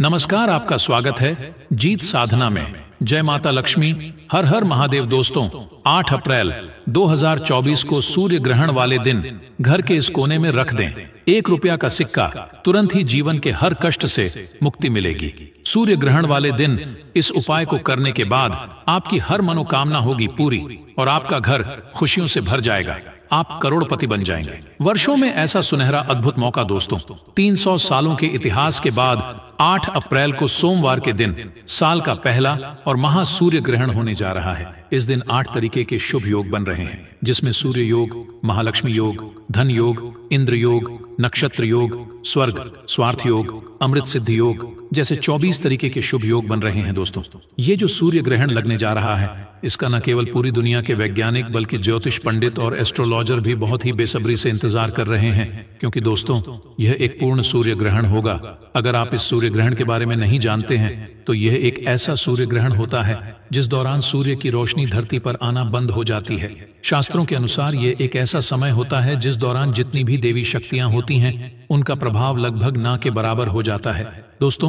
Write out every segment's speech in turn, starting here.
नमस्कार आपका स्वागत है जीत साधना में जय माता लक्ष्मी हर हर महादेव दोस्तों 8 अप्रैल 2024 को सूर्य ग्रहण वाले दिन घर के इस कोने में रख दें एक रुपया का सिक्का तुरंत ही जीवन के हर कष्ट से मुक्ति मिलेगी सूर्य ग्रहण वाले दिन इस उपाय को करने के बाद आपकी हर मनोकामना होगी पूरी और आपका घर खुशियों से भर जाएगा आप करोड़पति बन जाएंगे वर्षों में ऐसा सुनहरा अद्भुत मौका दोस्तों 300 सालों के इतिहास के बाद 8 अप्रैल को सोमवार के दिन साल का पहला और महासूर्य ग्रहण होने जा रहा है इस दिन आठ तरीके के शुभ योग बन रहे हैं जिसमें सूर्य योग महालक्ष्मी योग धन योग इंद्र योग नक्षत्र योग स्वर्ग स्वार्थ योग अमृत सिद्धि योग जैसे 24 तरीके के शुभ योग बन रहे हैं दोस्तों ये जो सूर्य ग्रहण लगने जा रहा है इसका न केवल पूरी दुनिया के वैज्ञानिक बल्कि ज्योतिष पंडित और एस्ट्रोलॉजर भी बहुत ही बेसब्री से इंतजार कर रहे हैं क्योंकि दोस्तों यह एक पूर्ण सूर्य ग्रहण होगा अगर आप इस सूर्य ग्रहण के बारे में नहीं जानते हैं तो यह एक ऐसा सूर्य ग्रहण होता है जिस दौरान सूर्य की रोशनी धरती पर आना बंद हो जाती है शास्त्रों के अनुसार ये एक ऐसा समय होता है जिस दौरान जितनी भी देवी शक्तियां होती हैं उनका प्रभाव लगभग ना के बराबर हो जाता है दोस्तों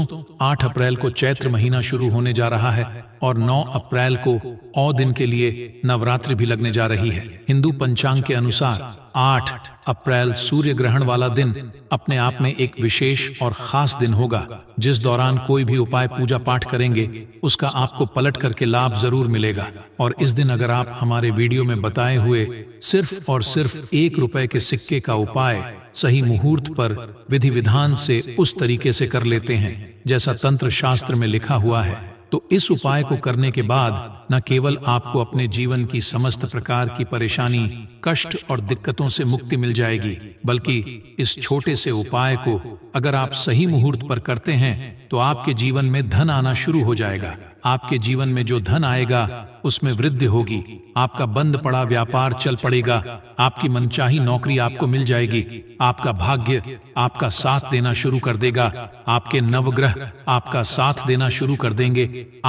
8 अप्रैल को चैत्र महीना शुरू होने जा रहा है और 9 अप्रैल को औ दिन के लिए नवरात्रि भी लगने जा रही है हिंदू पंचांग के अनुसार 8 अप्रैल सूर्य ग्रहण वाला दिन अपने आप में एक विशेष और खास दिन होगा जिस दौरान कोई भी उपाय पूजा पाठ करेंगे उसका आपको पलट करके लाभ जरूर मिलेगा और इस दिन अगर आप हमारे वीडियो में बताए हुए सिर्फ और सिर्फ एक रुपए के सिक्के का उपाय सही मुहूर्त पर विधि विधान से उस तरीके से कर लेते हैं जैसा तंत्र शास्त्र में लिखा हुआ है तो इस उपाय को करने के बाद न केवल आपको अपने जीवन की समस्त प्रकार की परेशानी कष्ट और दिक्कतों से मुक्ति मिल जाएगी बल्कि इस छोटे से उपाय को अगर आप सही मुहूर्त पर करते हैं तो, तो आपके जीवन में धन आना शुरू हो जाएगा आपके जीवन में जो धन आएगा उसमें वृद्धि होगी आपका बंद पड़ा व्यापार चल पड़ेगा आपकी मनचाही नौकरी आपको मिल जाएगी आपका भाग्य आपका साथ देना शुरू कर देगा आपके नवग्रह आपका साथ देना शुरू कर देंगे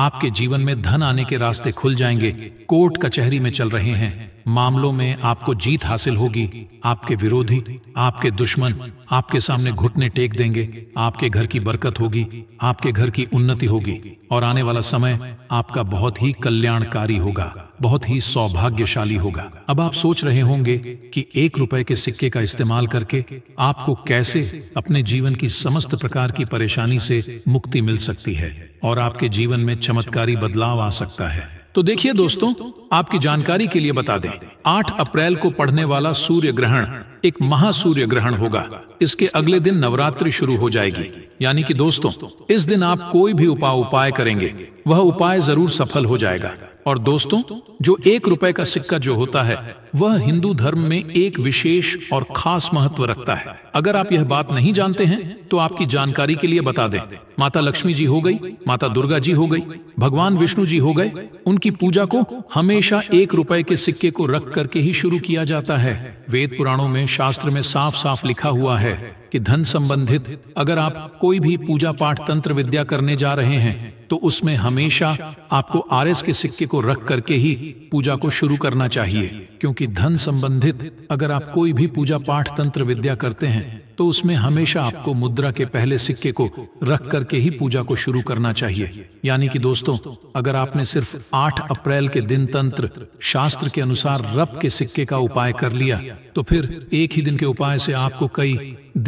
आपके जीवन में धन आने के रास्ते खुल जाएंगे कोर्ट कचहरी में चल रहे हैं मामलों में आपको जीत हासिल होगी आपके विरोधी आपके दुश्मन आपके सामने घुटने टेक देंगे आपके घर की बरकत होगी आपके घर की उन्नति होगी और आने वाला समय आपका बहुत ही कल्याणकारी होगा बहुत ही सौभाग्यशाली होगा अब आप सोच रहे होंगे कि एक रुपए के सिक्के का इस्तेमाल करके आपको कैसे अपने जीवन की समस्त प्रकार की परेशानी से मुक्ति मिल सकती है और आपके जीवन में चमत्कारी बदलाव आ सकता है तो, तो देखिए दोस्तों आपकी जानकारी के लिए बता दें 8 अप्रैल को पढ़ने वाला सूर्य ग्रहण एक महासूर्य ग्रहण होगा इसके अगले दिन नवरात्रि शुरू हो जाएगी यानी कि दोस्तों इस दिन आप कोई भी उपाय उपाय करेंगे वह उपाय जरूर सफल हो जाएगा और दोस्तों जो एक रुपए का सिक्का जो होता है वह हिंदू धर्म में एक विशेष और खास महत्व रखता है अगर आप यह बात नहीं जानते हैं तो आपकी जानकारी के लिए बता दें माता लक्ष्मी जी हो गई माता दुर्गा जी हो गई भगवान विष्णु जी हो गए उनकी पूजा को हमेशा एक रुपए के सिक्के को रख करके ही शुरू किया जाता है वेद पुराणों में शास्त्र में साफ साफ लिखा हुआ है कि धन संबंधित अगर आप कोई भी पूजा पाठ तंत्र विद्या करने जा रहे हैं तो उसमें हमेशा आपको आरएस के सिक्के को रख करके ही पूजा को शुरू करना चाहिए क्योंकि धन संबंधित अगर आप कोई भी पूजा पाठ तंत्र विद्या करते हैं तो उसमें हमेशा आपको मुद्रा के पहले सिक्के को रख करके ही पूजा को शुरू करना चाहिए यानी कि दोस्तों अगर आपने सिर्फ 8 अप्रैल के दिन तंत्र शास्त्र के अनुसार रब के सिक्के का उपाय कर लिया तो फिर एक ही दिन के उपाय से आपको कई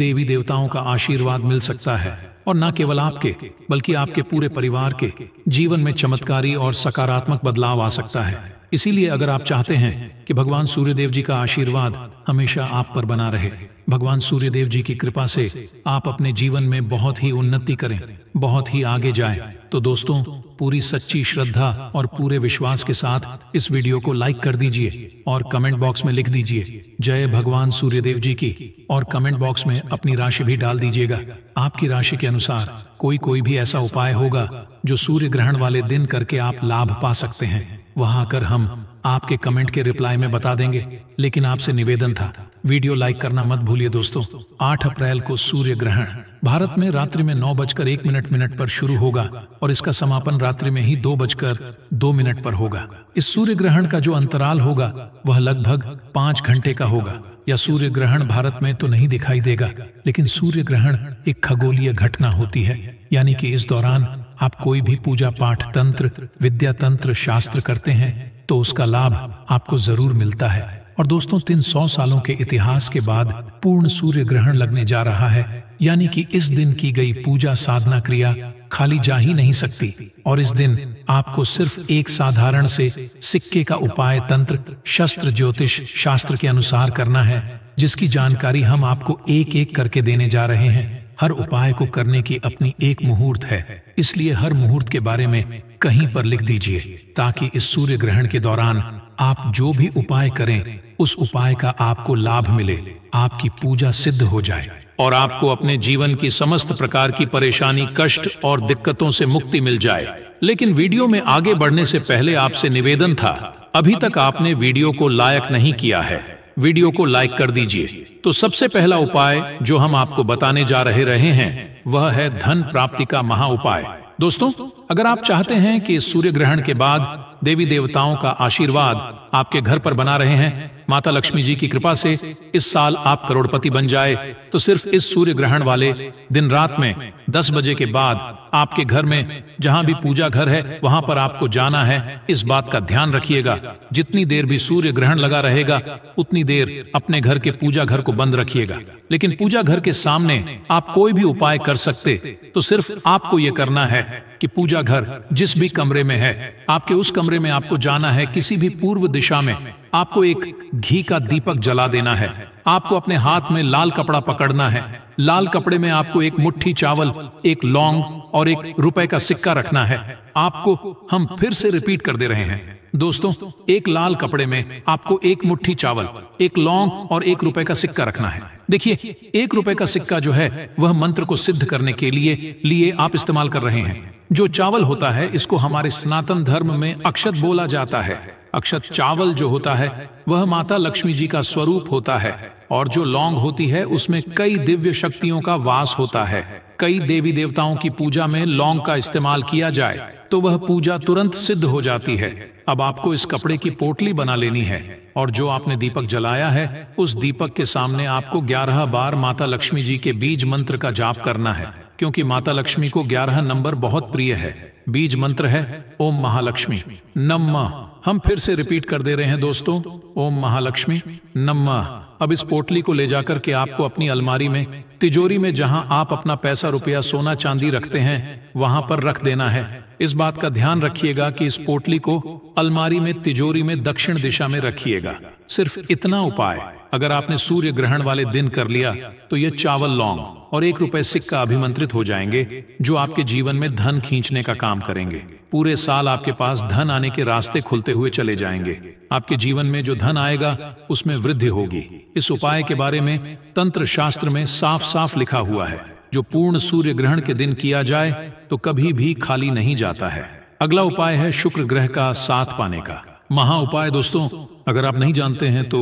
देवी देवताओं का आशीर्वाद मिल सकता है और न केवल आपके बल्कि आपके पूरे परिवार के जीवन में चमत्कारी और सकारात्मक बदलाव आ सकता है इसीलिए अगर आप चाहते हैं कि भगवान सूर्यदेव जी का आशीर्वाद हमेशा आप पर बना रहे भगवान सूर्यदेव जी की कृपा से आप अपने जीवन में बहुत ही उन्नति करें बहुत ही आगे जाए तो दोस्तों पूरी सच्ची श्रद्धा और पूरे विश्वास के साथ इस वीडियो को लाइक कर दीजिए और कमेंट बॉक्स में लिख दीजिए जय भगवान सूर्यदेव जी की और कमेंट बॉक्स में अपनी राशि भी डाल दीजिएगा आपकी राशि के अनुसार कोई कोई भी ऐसा उपाय होगा जो सूर्य ग्रहण वाले दिन करके आप लाभ पा सकते हैं वहां आकर हम आपके कमेंट के रिप्लाई में बता देंगे लेकिन आपसे निवेदन था वीडियो लाइक करना मत भूलिए दोस्तों 8 अप्रैल को सूर्य ग्रहण भारत में रात्रि में नौ बजकर एक मिनट मिनट पर शुरू होगा और इसका समापन रात्रि में ही दो बजकर दो मिनट पर होगा इस सूर्य ग्रहण का जो अंतराल होगा वह लगभग पांच घंटे का होगा या सूर्य ग्रहण भारत में तो नहीं दिखाई देगा लेकिन सूर्य ग्रहण एक खगोलीय घटना होती है यानी कि इस दौरान आप कोई भी पूजा पाठ तंत्र विद्या तंत्र शास्त्र करते हैं तो उसका लाभ आपको जरूर मिलता है और दोस्तों तीन सौ सालों के इतिहास के बाद पूर्ण सूर्य ग्रहण लगने जा रहा है यानी कि इस दिन की गई पूजा साधना क्रिया खाली जा ही नहीं सकती और इस दिन आपको सिर्फ एक साधारण से सिक्के का उपाय तंत्र शस्त्र ज्योतिष शास्त्र के अनुसार करना है जिसकी जानकारी हम आपको एक एक करके देने जा रहे हैं हर उपाय को करने की अपनी एक मुहूर्त है इसलिए हर मुहूर्त के बारे में कहीं पर लिख दीजिए ताकि इस सूर्य ग्रहण के दौरान आप जो भी उपाय करें उस उपाय का आपको लाभ मिले आपकी पूजा सिद्ध हो जाए और आपको अपने जीवन की समस्त प्रकार की परेशानी कष्ट और दिक्कतों से मुक्ति मिल जाए लेकिन वीडियो में आगे बढ़ने से पहले आपसे निवेदन था अभी तक आपने वीडियो को लायक नहीं किया है वीडियो को लाइक कर दीजिए तो सबसे पहला उपाय जो हम आपको बताने जा रहे रहे हैं वह है धन प्राप्ति का महा उपाय दोस्तों अगर आप चाहते हैं कि सूर्य ग्रहण के बाद देवी देवताओं का आशीर्वाद आपके घर पर बना रहे हैं माता लक्ष्मी जी की कृपा से इस साल आप करोड़पति बन जाए तो सिर्फ इस सूर्य ग्रहण वाले दिन रात में 10 बजे के बाद आपके घर में जहां भी पूजा घर है वहां पर आपको जाना है इस बात का ध्यान रखिएगा जितनी देर भी सूर्य ग्रहण लगा रहेगा उतनी देर अपने घर के पूजा घर को बंद रखिएगा लेकिन पूजा घर के सामने आप कोई भी उपाय कर सकते तो सिर्फ आपको ये करना है कि पूजा घर जिस भी कमरे में है आपके उस कमरे में आपको जाना है किसी भी पूर्व दिशा में आपको एक घी का दीपक जला देना है आपको अपने हाथ में लाल कपड़ा पकड़ना है लाल कपड़े में आपको एक मुट्ठी चावल एक लौंग और एक रुपए का सिक्का रखना है आपको हम फिर से रिपीट कर दे रहे हैं दोस्तों एक लाल कपड़े में आपको एक मुट्ठी चावल एक लौंग और एक रुपए का सिक्का रखना है देखिए एक रुपए का सिक्का जो है वह मंत्र को सिद्ध करने के लिए लिए आप इस्तेमाल कर रहे हैं जो चावल होता है इसको हमारे सनातन धर्म में अक्षत बोला जाता है अक्षत चावल जो होता है वह माता लक्ष्मी जी का स्वरूप होता है और जो लौंग होती है उसमें कई दिव्य शक्तियों का वास होता है कई देवी देवताओं की पूजा में लौंग का इस्तेमाल किया जाए तो वह पूजा तुरंत सिद्ध हो जाती है अब आपको इस कपड़े की पोटली बना लेनी है और जो आपने दीपक जलाया है उस दीपक के सामने आपको ग्यारह बार माता लक्ष्मी जी के बीज मंत्र का जाप करना है क्योंकि माता लक्ष्मी को ग्यारह नंबर बहुत प्रिय है बीज मंत्र है ओम महालक्ष्मी नम हम फिर से रिपीट कर दे रहे हैं दोस्तों ओम महालक्ष्मी नम अब इस पोटली को ले जाकर के आपको अपनी अलमारी में तिजोरी में जहां आप अपना पैसा रुपया सोना चांदी रखते हैं वहां पर रख देना है इस बात का ध्यान रखिएगा कि इस पोटली को अलमारी में तिजोरी में दक्षिण दिशा में रखिएगा सिर्फ इतना उपाय अगर आपने सूर्य ग्रहण वाले दिन कर लिया तो यह चावल लौंग और एक रुपए सिक्का अभिमंत्रित हो जाएंगे जो आपके जीवन में धन खींचने का काम करेंगे पूरे साल आपके पास धन आने के रास्ते खुलते हुए चले जाएंगे आपके जीवन में जो धन आएगा उसमें वृद्धि होगी इस उपाय के बारे में तंत्र शास्त्र में साफ साफ लिखा हुआ है जो पूर्ण सूर्य ग्रहण के दिन किया जाए तो कभी भी खाली नहीं जाता है अगला उपाय है शुक्र ग्रह का साथ पाने का महा उपाय दोस्तों अगर आप नहीं जानते हैं तो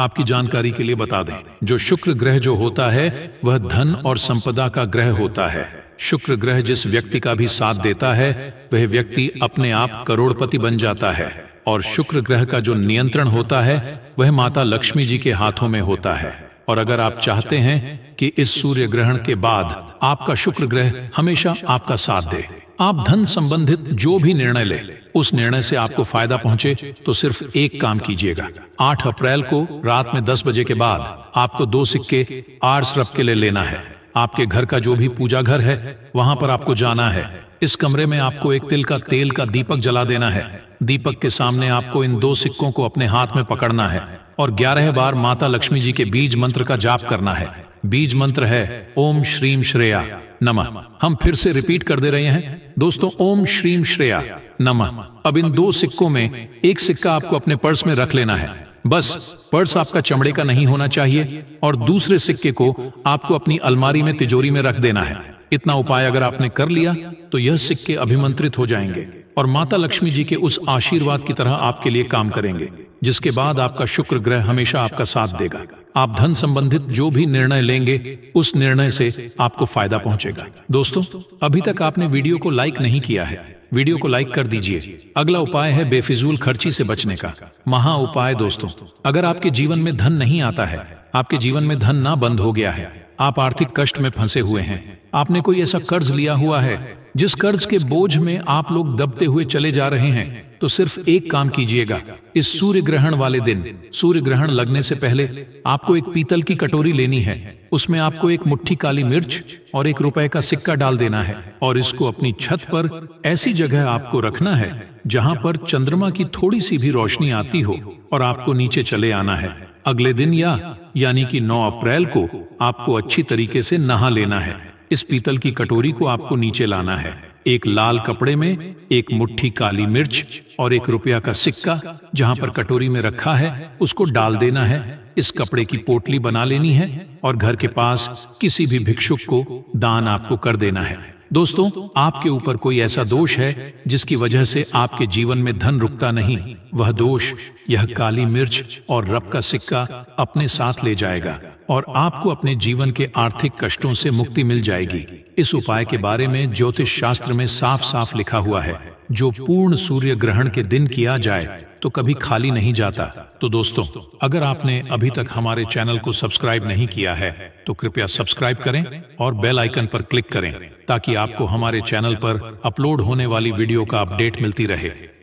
आपकी जानकारी के लिए बता दें जो शुक्र ग्रह जो होता है वह धन और संपदा का ग्रह होता है शुक्र ग्रह जिस व्यक्ति का भी साथ देता है वह व्यक्ति अपने आप करोड़पति बन जाता है और शुक्र ग्रह का जो नियंत्रण होता है वह माता लक्ष्मी जी के हाथों में होता है और अगर आप चाहते हैं कि इस सूर्य ग्रहण के बाद आपका शुक्र ग्रह हमेशा आपका साथ दे आप धन संबंधित जो भी निर्णय ले उस निर्णय से आपको फायदा पहुंचे तो सिर्फ एक काम कीजिएगा 8 अप्रैल को रात में 10 बजे के बाद आपको दो सिक्के आर स्रप के लिए लेना है आपके घर का जो भी पूजा घर है वहां पर आपको जाना है इस कमरे में आपको एक तिल का तेल का दीपक जला देना है दीपक के सामने आपको इन दो सिक्कों को अपने हाथ में पकड़ना है और ग्यारह बार माता लक्ष्मी जी के बीज मंत्र का जाप करना है बीज मंत्र है ओम श्रीम श्रेया नमः हम फिर से रिपीट कर दे रहे हैं दोस्तों ओम श्रीम श्रेया नमः अब इन दो सिक्कों में एक सिक्का आपको अपने पर्स में रख लेना है बस पर्स आपका चमड़े का नहीं होना चाहिए और दूसरे सिक्के को आपको अपनी अलमारी में तिजोरी में रख देना है इतना उपाय अगर आपने कर लिया तो यह सिक्के अभिमंत्रित हो जाएंगे और माता लक्ष्मी जी के उस आशीर्वाद की तरह आपके लिए काम करेंगे जिसके बाद आपका शुक्र ग्रह हमेशा आपका साथ देगा आप धन संबंधित जो भी निर्णय लेंगे उस निर्णय से आपको फायदा पहुंचेगा दोस्तों अभी तक आपने वीडियो को लाइक नहीं किया है वीडियो को लाइक कर दीजिए अगला उपाय है बेफिजूल खर्ची से बचने का महा उपाय दोस्तों अगर आपके जीवन में धन नहीं आता है आपके जीवन में धन ना बंद हो गया है आप आर्थिक कष्ट में फंसे हुए हैं आपने कोई ऐसा कर्ज लिया हुआ है जिस कर्ज के बोझ में आप लोग दबते हुए चले जा रहे हैं तो सिर्फ एक काम कीजिएगा इस सूर्य ग्रहण वाले दिन सूर्य ग्रहण लगने से पहले आपको एक पीतल की कटोरी लेनी है उसमें आपको एक मुट्ठी काली मिर्च और एक रुपए का सिक्का डाल देना है और इसको अपनी छत पर ऐसी जगह आपको रखना है जहां पर चंद्रमा की थोड़ी सी भी रोशनी आती हो और आपको नीचे चले आना है अगले दिन या यानी कि 9 अप्रैल को आपको अच्छी तरीके से नहा लेना है इस पीतल की कटोरी को आपको नीचे लाना है एक लाल कपड़े में एक मुट्ठी काली मिर्च और एक रुपया का सिक्का जहाँ पर कटोरी में रखा है उसको डाल देना है इस कपड़े की पोटली बना लेनी है और घर के पास किसी भी भिक्षुक को दान आपको कर देना है दोस्तों आपके ऊपर कोई ऐसा दोष है जिसकी वजह से आपके जीवन में धन रुकता नहीं वह दोष यह काली मिर्च और रब का सिक्का अपने साथ ले जाएगा और आपको अपने जीवन के आर्थिक कष्टों से मुक्ति मिल जाएगी इस उपाय के बारे में ज्योतिष शास्त्र में साफ साफ लिखा हुआ है जो पूर्ण सूर्य ग्रहण के दिन किया जाए तो कभी खाली नहीं जाता तो दोस्तों अगर आपने अभी तक हमारे चैनल को सब्सक्राइब नहीं किया है तो कृपया सब्सक्राइब करें और बेल आइकन पर क्लिक करें ताकि आपको हमारे चैनल पर अपलोड होने वाली वीडियो का अपडेट मिलती रहे